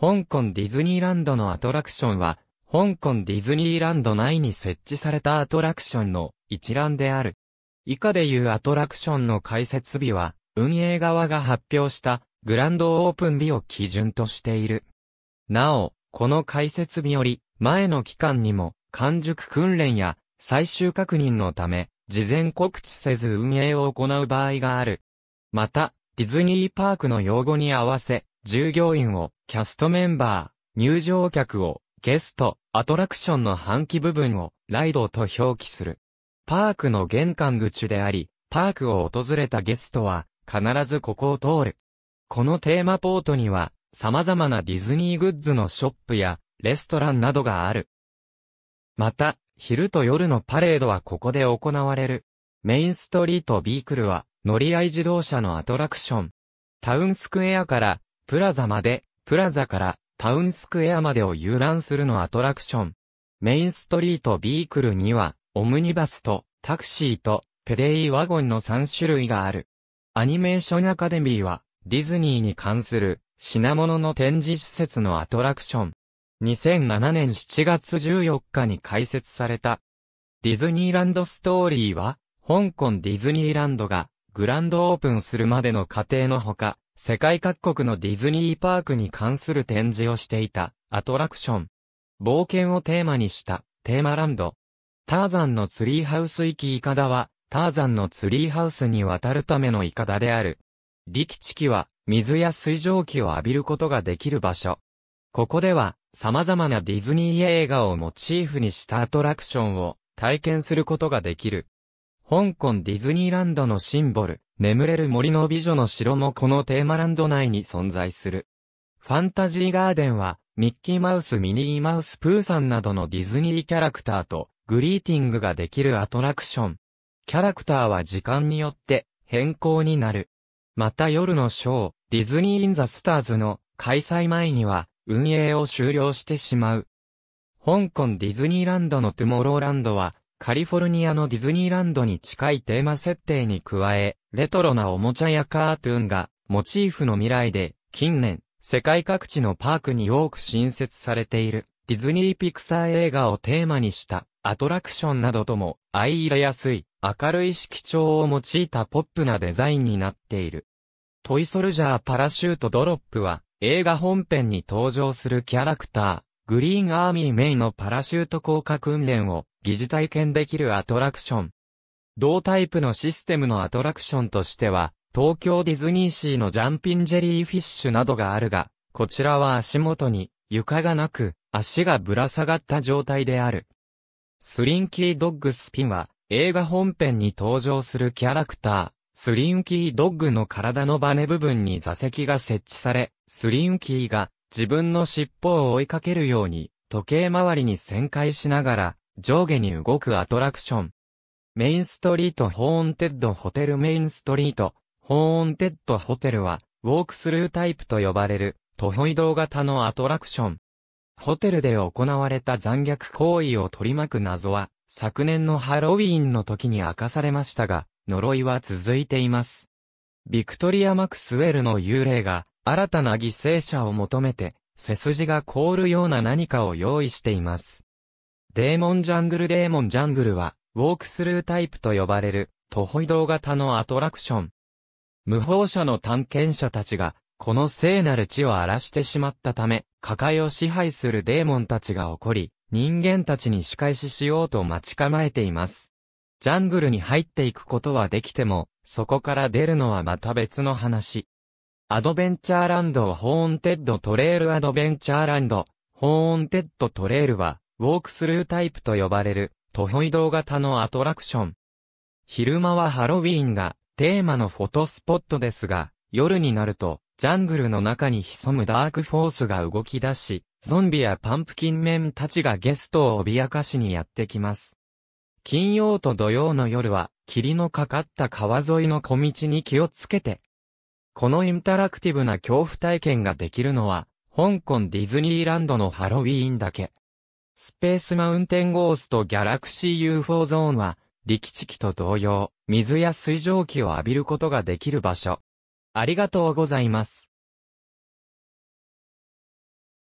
香港ディズニーランドのアトラクションは、香港ディズニーランド内に設置されたアトラクションの一覧である。以下でいうアトラクションの開設日は、運営側が発表したグランドオープン日を基準としている。なお、この開設日より、前の期間にも、完熟訓練や最終確認のため、事前告知せず運営を行う場合がある。また、ディズニーパークの用語に合わせ、従業員を、キャストメンバー、入場客を、ゲスト、アトラクションの半期部分を、ライドと表記する。パークの玄関口であり、パークを訪れたゲストは、必ずここを通る。このテーマポートには、様々なディズニーグッズのショップや、レストランなどがある。また、昼と夜のパレードはここで行われる。メインストリートビークルは、乗り合い自動車のアトラクション。タウンスクエアからプラザまで、プラザからタウンスクエアまでを遊覧するのアトラクション。メインストリートビークルには、オムニバスとタクシーとペデイワゴンの3種類がある。アニメーションアカデミーは、ディズニーに関する品物の展示施設のアトラクション。2007年7月14日に開設された。ディズニーランドストーリーは、香港ディズニーランドがグランドオープンするまでの過程のほか、世界各国のディズニーパークに関する展示をしていたアトラクション。冒険をテーマにしたテーマランド。ターザンのツリーハウス行きイカダは、ターザンのツリーハウスに渡るためのイカダである。力地機は、水や水蒸気を浴びることができる場所。ここでは、様々なディズニー映画をモチーフにしたアトラクションを体験することができる。香港ディズニーランドのシンボル、眠れる森の美女の城もこのテーマランド内に存在する。ファンタジーガーデンは、ミッキーマウス、ミニーマウス、プーさんなどのディズニーキャラクターと、グリーティングができるアトラクション。キャラクターは時間によって、変更になる。また夜のショー、ディズニー・イン・ザ・スターズの開催前には、運営を終了してしまう。香港ディズニーランドのトゥモローランドは、カリフォルニアのディズニーランドに近いテーマ設定に加え、レトロなおもちゃやカートゥーンがモチーフの未来で、近年、世界各地のパークに多く新設されている、ディズニーピクサー映画をテーマにしたアトラクションなどとも相入れやすい、明るい色調を用いたポップなデザインになっている。トイソルジャーパラシュートドロップは、映画本編に登場するキャラクター、グリーンアーミーメイのパラシュート降下訓練を疑似体験できるアトラクション。同タイプのシステムのアトラクションとしては、東京ディズニーシーのジャンピンジェリーフィッシュなどがあるが、こちらは足元に床がなく、足がぶら下がった状態である。スリンキードッグスピンは、映画本編に登場するキャラクター、スリンキードッグの体のバネ部分に座席が設置され、スリンキーが自分の尻尾を追いかけるように、時計回りに旋回しながら、上下に動くアトラクション。メインストリートホーンテッドホテルメインストリート、ホーンテッドホテルは、ウォークスルータイプと呼ばれる、徒歩移動型のアトラクション。ホテルで行われた残虐行為を取り巻く謎は、昨年のハロウィーンの時に明かされましたが、呪いは続いています。ビクトリア・マクスウェルの幽霊が、新たな犠牲者を求めて、背筋が凍るような何かを用意しています。デーモンジャングルデーモンジャングルは、ウォークスルータイプと呼ばれる、徒歩移動型のアトラクション。無法者の探検者たちが、この聖なる地を荒らしてしまったため、抱えを支配するデーモンたちが起こり、人間たちに仕返ししようと待ち構えています。ジャングルに入っていくことはできても、そこから出るのはまた別の話。アドベンチャーランドホーンテッドトレールアドベンチャーランド、ホーンテッドトレールは、ウォークスルータイプと呼ばれる、徒歩移動型のアトラクション。昼間はハロウィーンがテーマのフォトスポットですが、夜になると、ジャングルの中に潜むダークフォースが動き出し、ゾンビやパンプキンメンたちがゲストを脅かしにやってきます。金曜と土曜の夜は、霧のかかった川沿いの小道に気をつけて。このインタラクティブな恐怖体験ができるのは、香港ディズニーランドのハロウィーンだけ。スペースマウンテンゴーストギャラクシー UFO ゾーンは、力地機と同様、水や水蒸気を浴びることができる場所。ありがとうございます。